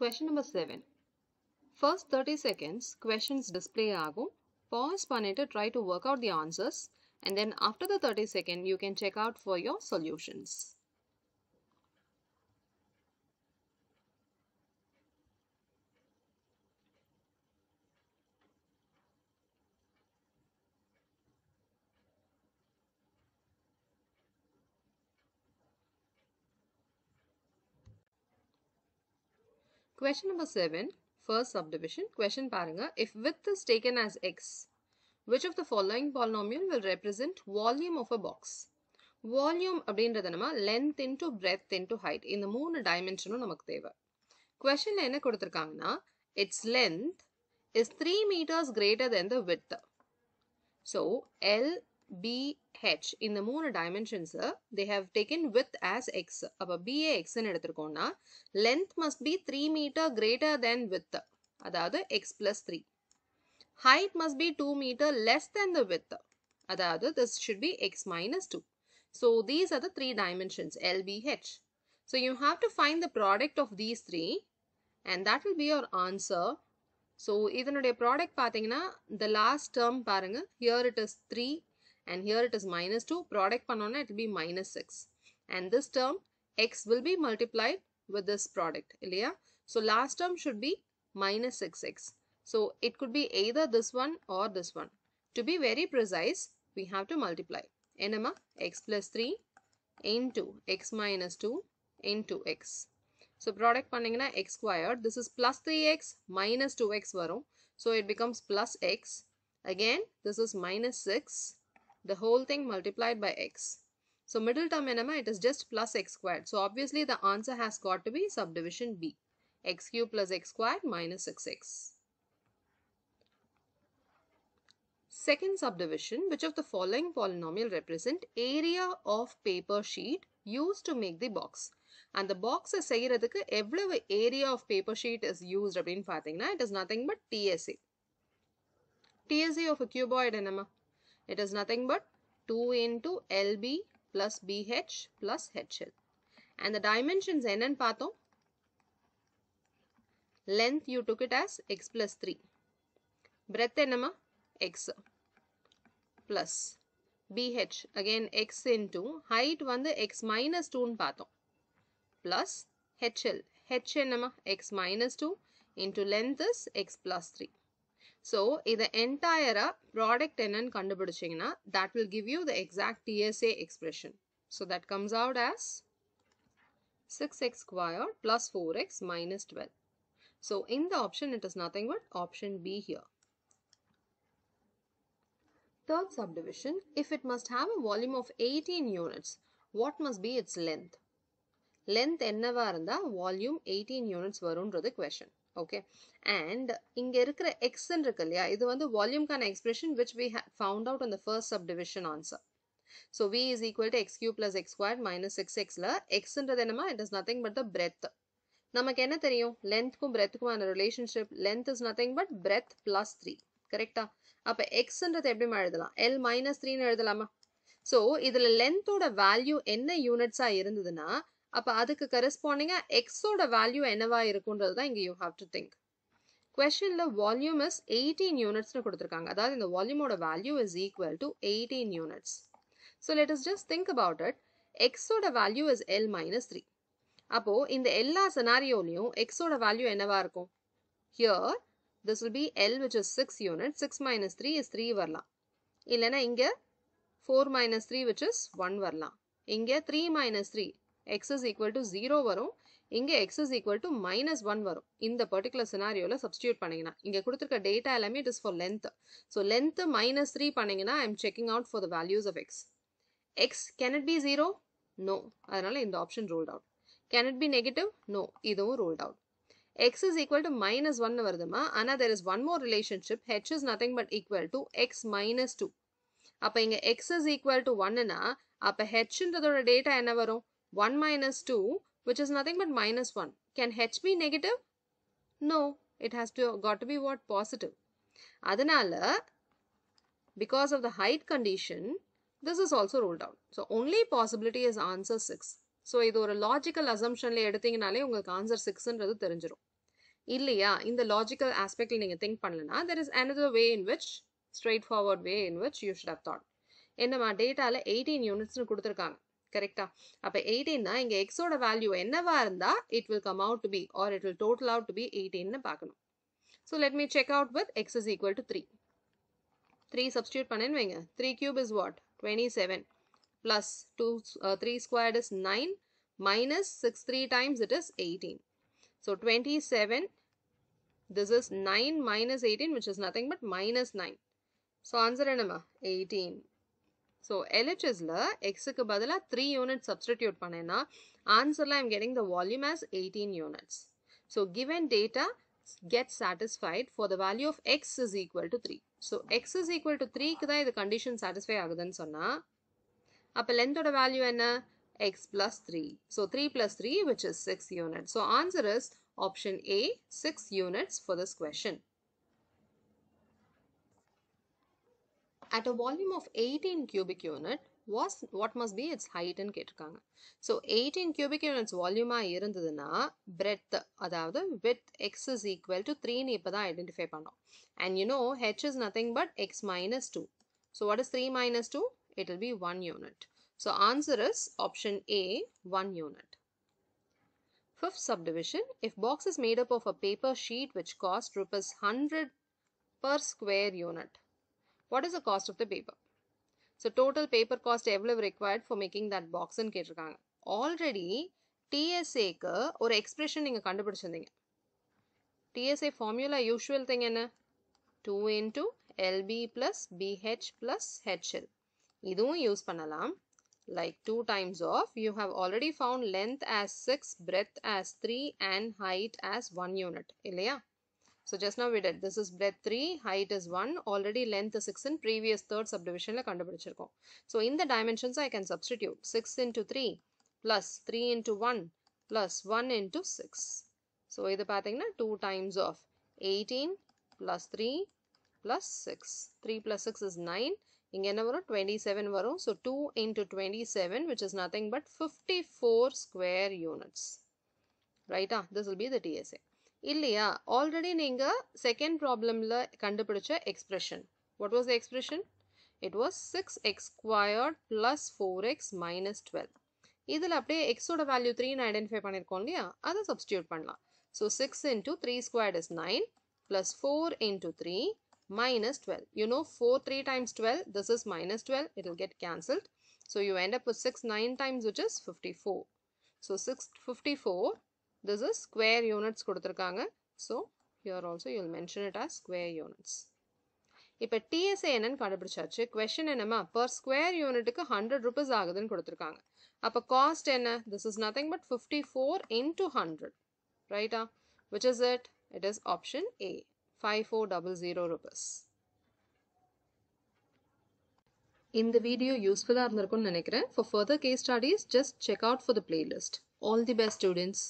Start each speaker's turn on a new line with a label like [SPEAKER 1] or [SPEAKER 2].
[SPEAKER 1] Question number 7. First 30 seconds questions display ago. Pause panita try to work out the answers and then after the 30 second you can check out for your solutions. Question number seven first subdivision question பாருங்க if width is taken as x which of the following polynomial will represent volume of a box volume அப்படின்றத நம்ம length into breadth into height இந்த மூணு டைமென்ஷனும் நமக்கு தேவை கொஷனில் என்ன கொடுத்துருக்காங்கன்னா it's length is three metres greater than the width so L B, H. In the moon dimensions, they have taken width as X. Aba B, A, X in edutthirukkoonna. Length must be 3 meter greater than width. Adhaadu X plus 3. Height must be 2 meter less than the width. Adhaadu this should be X minus 2. So, these are the 3 dimensions. L, B, H. So, you have to find the product of these 3. And that will be your answer. So, this product, the last term, here it is 3 and here it is minus 2 product panona it will be minus 6 and this term x will be multiplied with this product ilia so last term should be minus 6x so it could be either this one or this one to be very precise we have to multiply nma x plus 3 into x minus 2 into x so product பண்ணீங்கன்னா x squared this is plus 3x minus 2x வரும் so it becomes plus x again this is minus 6 the whole thing multiplied by x. So middle term enema, it is just plus x squared. So obviously the answer has got to be subdivision B. x cube plus x squared minus 6x. Second subdivision, which of the following polynomial represent area of paper sheet used to make the box. அந்த பாக்ஸை செய்கிறதுக்கு எவ்வளவு area of paper sheet is used அப்படின்னு பார்த்தீங்கன்னா it is nothing but TSA, TSA of a cuboid என்னம்மா it is nothing but 2 into LB plus BH plus HL. And the dimensions n and patho. Length you took it as x plus 3. Breadth enema x plus BH again x into height one the x minus 2 patho plus HL H என்னமா x minus 2 into length is x plus 3 so, the entire product n, NN that will give you the exact TSA expression. So, that comes out as 6x squared plus 4x minus 12. So, in the option, it is nothing but option B here. Third subdivision, if it must have a volume of 18 units, what must be its length? Length n volume 18 units varun the question. Okay and இங்கே இருக்கிற எக்ஸ்ன்னு இருக்கு இல்லையா இது வந்து வால்யூம்கான expression which we found out அந்த first subdivision answer so V is equal to x cube plus x square minus six எக்ஸில் எக்ஸ்ன்றது என்னமா it is nothing but the breadth நமக்கு என்ன தெரியும் லென்த்துக்கும் பிரெத்துக்குமான relationship length is nothing but breadth plus three கரெக்டா அப்போ எக்ஸ்ன்றது எப்படிமா எழுதலாம் எல் மைனஸ் த்ரீன்னு எழுதலாமா ஸோ இதில் லென்த்தோட வேல்யூ என்ன யூனிட்ஸா இருந்ததுன்னா அப்போ அதுக்கு கரஸ்பாண்டிங்காக எக்ஸோட வேல்யூ என்னவா இருக்குன்றது தான் இங்கே யூ ஹாவ் டு திங்க் கொஷனில் வால்யூம் இஸ் எயிட்டீன் யூனிட்ஸ்னு கொடுத்துருக்காங்க அதாவது இந்த வால்யூமோட value is equal to eighteen units so let us just think about it எக்ஸோட value is L minus three அப்போது இந்த எல்லா செனாரியோலையும் எக்ஸோட வேல்யூ என்னவா இருக்கும் here this will be L which is six unit six minus three is three வரலாம் இல்லைனா இங்கே four minus three which is one வரலாம் இங்கே three minus three x is equal to 0 வரும் இங்கே x is equal to minus one வரும் இந்த particular scenarioல substitute பண்ணிங்கன்னா இங்கே கொடுத்துருக்க டேட்டா எல்லாமே it is for length so length minus three பண்ணிங்கன்னா I am checking out for the values of x x can it be zero no அதனால் இந்த option ruled out can it be negative no இதுவும் ruled out x is equal to minus 1 வருதுமா is one more one h relationship nothing but equal but equal to x minus two அப்போ இங்கே equal to equal நா ஒன்னுனா அப்போ ஹெச்ன்றதோட data என்ன வரும் 1 minus 2, which is nothing but minus 1. Can h be negative? No, it has to got to be what? Positive. அதனால, because of the height condition, this is also ruled out. So, only possibility is answer 6. So இது ஒரு logical அசம்ஷனில் எடுத்தீங்கனாலே உங்களுக்கு answer சிக்ஸ்ன்றது தெரிஞ்சிடும் இல்லையா இந்த logical ஆஸ்பெக்டில் நீங்கள் think பண்ணலனா there is another way in which straightforward way in which you should have thought என்னம்மா டேட்டாவில் எயிட்டீன் யூனிட்ஸ்னு கொடுத்துருக்காங்க correct ah 18 na inga x oda value enna va irunda it will come out to be or it will total out to be 18 na paakanum so let me check out with x is equal to 3 3 substitute pannen venga 3 cube is what 27 plus 2 uh, 3 squared is 9 minus 6 3 times it is 18 so 27 this is 9 minus 18 which is nothing but minus 9 so answer enna 18 so, L H is la x ku badala 3 units substitute panena, answer la I am getting the volume as 18 units. So, given data gets satisfied for the value of x is equal to 3. So, x is equal to 3 kada the condition satisfy agadhan sonna. Appa length oda value enna? x plus 3. So, 3 plus 3 which is 6 units. So, answer is option A, 6 units for this question. at a volume of 18 cubic unit was what must be its height and ketukanga so 18 cubic units volume a irundadna breadth adavadhu width x is equal to 3 ni ipo identify pannom and you know h is nothing but x minus 2 so what is 3 minus 2 it will be 1 unit so answer is option a 1 unit fifth subdivision if box is made up of a paper sheet which cost rupees 100 per square unit what is the cost of the paper so total paper cost எவ்வளவு required for making that பாக்ஸ்ன்னு கேட்டிருக்காங்க already டிஎஸ்ஏக்கு ஒரு expression நீங்கள் கண்டுபிடிச்சிருந்தீங்க TSA formula usual thing என்ன two into LB plus BH plus HL இதுவும் use பண்ணலாம் like 2 times of you have already found length as 6 breadth as 3 and height as 1 unit இல்லையா So just now we did. This is breadth 3, height is 1, already length is 6 in previous third subdivisionல கண்டுபிடிச்சிருக்கோம். So in the dimensions I can substitute 6 into 3 plus 3 into 1 plus 1 into 6. So இது பார்த்தீங்கன்னா 2 times of 18 plus 3 plus 6. 3 plus 6 is 9. இங்க என்ன வரும் 27 வரும் so 2 into 27 which is nothing but 54 square units right this will be the TSA Illia, already ninga second problem la kandapudicha expression. What was the expression? It was 6x squared plus 4x minus 12. Idhila apde x oda value 3 na identify panirkon liya, adha substitute panla. So 6 into 3 squared is 9 plus 4 into 3 minus 12. You know 4 3 times 12, this is minus 12, it will get cancelled. So you end up with 6 9 times which is 54. So 6 54 this is units units கொடுத்துருக்காங்க so also also you'll mention it as square units இப்போ TSA என்னன்னு கண்டுபிடிச்சாச்சு question என்னமா per square யூனிட்டுக்கு hundred rupees ஆகுதுன்னு கொடுத்துருக்காங்க அப்போ cost என்ன this is nothing but fifty four into hundred ரைட்டா which is it it is option A five four double zero rupees இந்த வீடியோ யூஸ்ஃபுல்லாக இருந்திருக்கும்னு நினைக்கிறேன் for further case studies just check out for the playlist all the best students